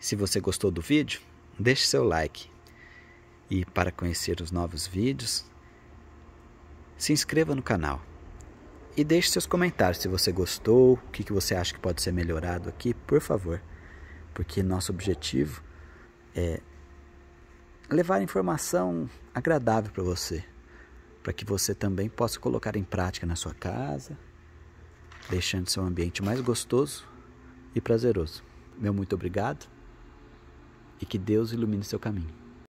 Se você gostou do vídeo, deixe seu like. E para conhecer os novos vídeos, se inscreva no canal. E deixe seus comentários se você gostou, o que, você acha que pode ser melhorado aqui, por favor. Porque nosso objetivo é levar informação agradável para você, para que você também possa colocar em prática na sua casa, deixando seu ambiente mais gostoso e prazeroso. Meu muito obrigado e que Deus ilumine seu caminho.